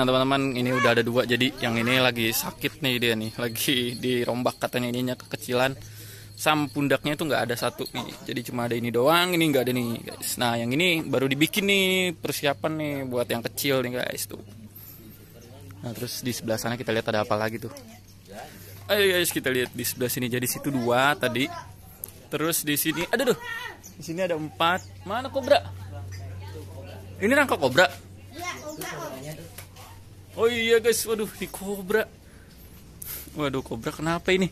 Nah teman-teman ini udah ada dua jadi yang ini lagi sakit nih dia nih lagi dirombak katanya ininya kekecilan sam pundaknya itu nggak ada satu nih jadi cuma ada ini doang ini nggak ada nih guys nah yang ini baru dibikin nih persiapan nih buat yang kecil nih guys tuh nah terus di sebelah sana kita lihat ada apa lagi tuh ayo guys kita lihat di sebelah sini jadi situ dua tadi terus di sini ada tuh di sini ada empat mana kobra ini rangka kobra iya, Oh iya guys, waduh di kobra. Waduh kobra kenapa ini?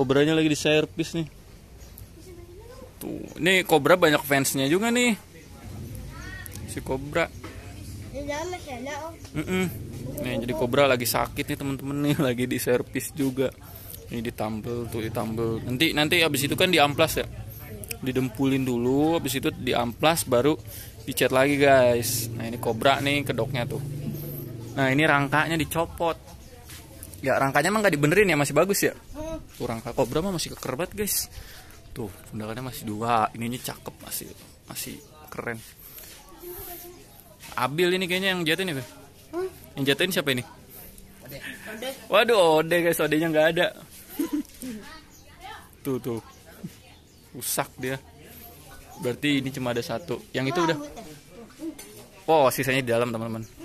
Kobranya lagi di servis nih. Tuh, ini kobra banyak fansnya juga nih. Si kobra. Mm -mm. Nih jadi kobra lagi sakit nih temen-temen nih, lagi di servis juga. Ini ditambel tuh ditambel. Nanti nanti abis itu kan diamplas ya. Didempulin dulu, abis itu diamplas baru dicat lagi guys. Nah ini kobra nih kedoknya tuh. Nah ini rangkanya dicopot. Ya rangkanya emang gak dibenerin ya masih bagus ya. Tuh rangka kobra mah masih kekerbat guys. Tuh pundakannya masih dua. Ininya cakep masih masih keren. Abil ini kayaknya yang jatuh nih ya, Hmm? Yang jatuhin siapa ini? Ode. Ode. Waduh Ode guys nya nggak ada. tuh tuh rusak dia. Berarti ini cuma ada satu. Yang itu udah. Oh sisanya di dalam teman-teman.